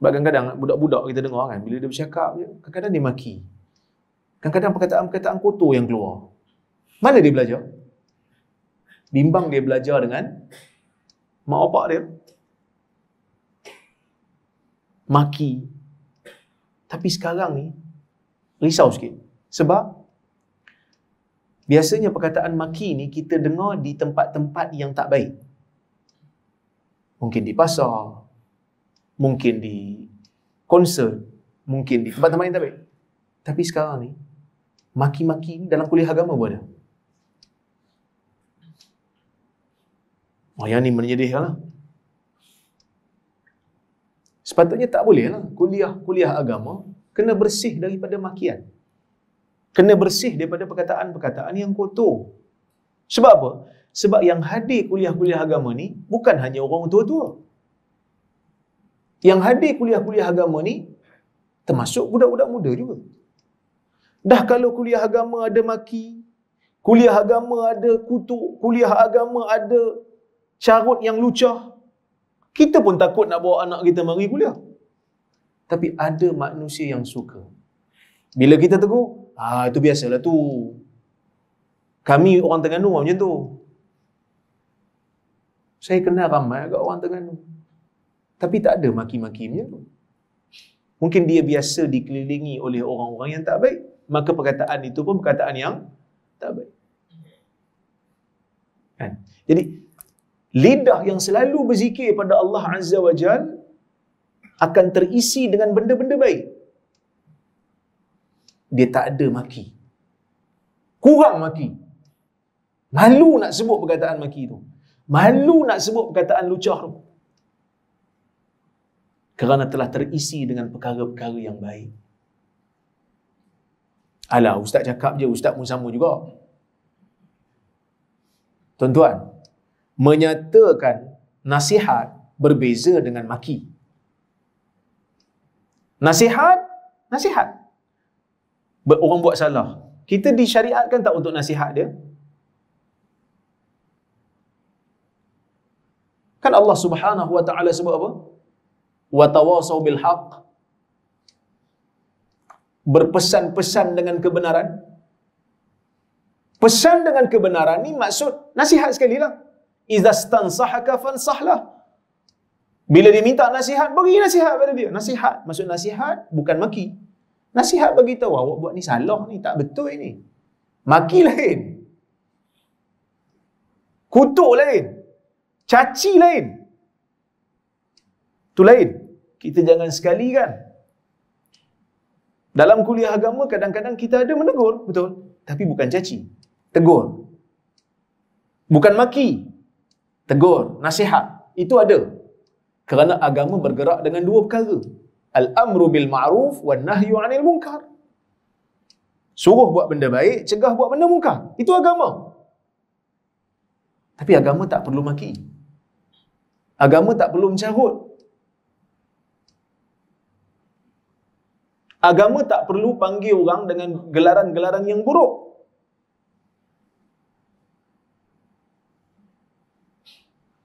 Sebab kadang-kadang budak-budak kita dengar kan, bila dia bercakap, kadang-kadang dia maki. Kadang-kadang perkataan-perkataan kotor yang keluar. Mana dia belajar? Bimbang dia belajar dengan mak opak dia. Maki. Tapi sekarang ni, risau sikit. Sebab, biasanya perkataan maki ni kita dengar di tempat-tempat yang tak baik. Mungkin di pasar, mungkin di konser, mungkin di tempat-tempat yang terbaik. Tapi sekarang ni, maki-maki dalam kuliah agama pun ada. Oh, yang ni menyedihkan lah. Sepatutnya tak boleh lah. Kuliah-kuliah agama kena bersih daripada makian. Kena bersih daripada perkataan-perkataan yang kotor. Sebab apa? Sebab yang hadir kuliah-kuliah agama ni bukan hanya orang tua-tua yang hadir kuliah-kuliah agama ni termasuk budak-budak muda juga. Dah kalau kuliah agama ada maki, kuliah agama ada kutuk, kuliah agama ada carut yang lucah, kita pun takut nak bawa anak kita mari kuliah. Tapi ada manusia yang suka. Bila kita tegur, ah itu biasalah tu. Kami orang Terengganu macam tu. Saya kenal ramai agak orang Terengganu. Tapi tak ada maki-maki macam Mungkin dia biasa dikelilingi oleh orang-orang yang tak baik. Maka perkataan itu pun perkataan yang tak baik. Kan? Jadi, lidah yang selalu berzikir pada Allah Azza wa Jal akan terisi dengan benda-benda baik. Dia tak ada maki. Kurang maki. Malu nak sebut perkataan maki tu. Malu nak sebut perkataan lucah tu kerana telah terisi dengan perkara-perkara yang baik. Alah, ustaz cakap je, ustaz pun sama juga. Tuan-tuan, menyatakan nasihat berbeza dengan maki. Nasihat, nasihat. Orang buat salah. Kita disyariatkan tak untuk nasihat dia? Kan Allah Subhanahu Wa Taala sebut apa? wa tawasaw bil haq berpesan-pesan dengan kebenaran pesan dengan kebenaran ni maksud nasihat sekali lah Iza stansahaka fansahlah bila dia minta nasihat bagi nasihat pada dia nasihat maksud nasihat bukan maki nasihat bagi tahu awak buat ni salah ni tak betul ini maki lain kutuk lain caci lain itu lain. Kita jangan sekali kan. Dalam kuliah agama kadang-kadang kita ada menegur, betul? Tapi bukan caci. Tegur. Bukan maki. Tegur, nasihat. Itu ada. Kerana agama bergerak dengan dua perkara. Al-amru bil ma'ruf wa nahyu 'anil munkar. Suruh buat benda baik, cegah buat benda munkar. Itu agama. Tapi agama tak perlu maki. Agama tak perlu mencarut. Agama tak perlu panggil orang dengan gelaran-gelaran yang buruk.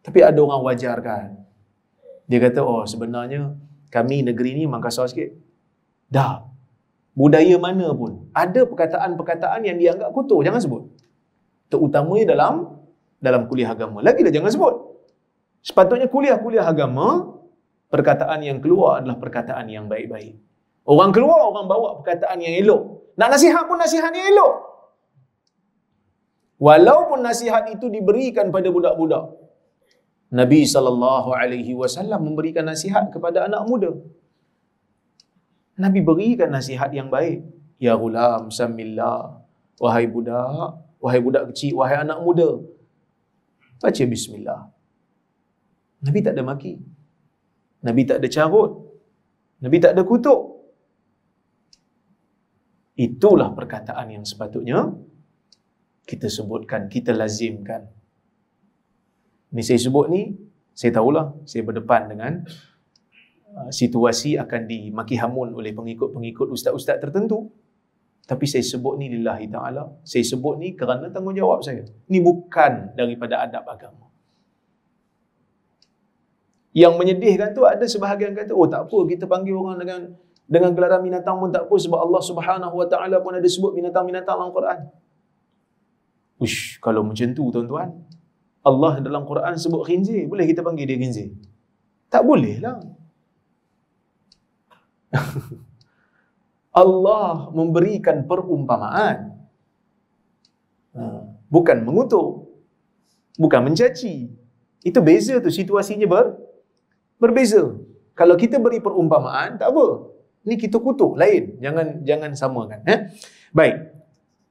Tapi ada orang wajarkan. Dia kata, oh sebenarnya kami negeri ni memang kasar sikit. Dah. Budaya mana pun. Ada perkataan-perkataan yang dianggap kotor. Jangan sebut. Terutamanya dalam dalam kuliah agama. Lagi dah jangan sebut. Sepatutnya kuliah-kuliah agama, perkataan yang keluar adalah perkataan yang baik-baik. Orang keluar, orang bawa perkataan yang elok. Nak nasihat pun nasihat yang elok. Walaupun nasihat itu diberikan pada budak-budak. Nabi saw memberikan nasihat kepada anak muda. Nabi berikan nasihat yang baik. Ya gulam samillah. Wahai budak, wahai budak kecil, wahai anak muda. Baca bismillah. Nabi tak ada maki. Nabi tak ada carut. Nabi tak ada kutuk. Itulah perkataan yang sepatutnya kita sebutkan, kita lazimkan. Ni saya sebut ni, saya tahulah saya berdepan dengan uh, situasi akan dimaki hamun oleh pengikut-pengikut ustaz-ustaz tertentu. Tapi saya sebut ni lillahi ta'ala. Saya sebut ni kerana tanggungjawab saya. Ni bukan daripada adab agama. Yang menyedihkan tu ada sebahagian kata, oh tak apa kita panggil orang dengan dengan gelaran binatang pun tak apa sebab Allah Subhanahu Wa Taala pun ada sebut binatang-binatang dalam Quran. Ush, kalau macam tu tuan-tuan, Allah dalam Quran sebut khinzir, boleh kita panggil dia khinzir? Tak boleh lah. Allah memberikan perumpamaan. Ha, bukan mengutuk. Bukan mencaci. Itu beza tu situasinya ber berbeza. Kalau kita beri perumpamaan, tak apa. Ini kita kutuk lain jangan jangan samakan eh baik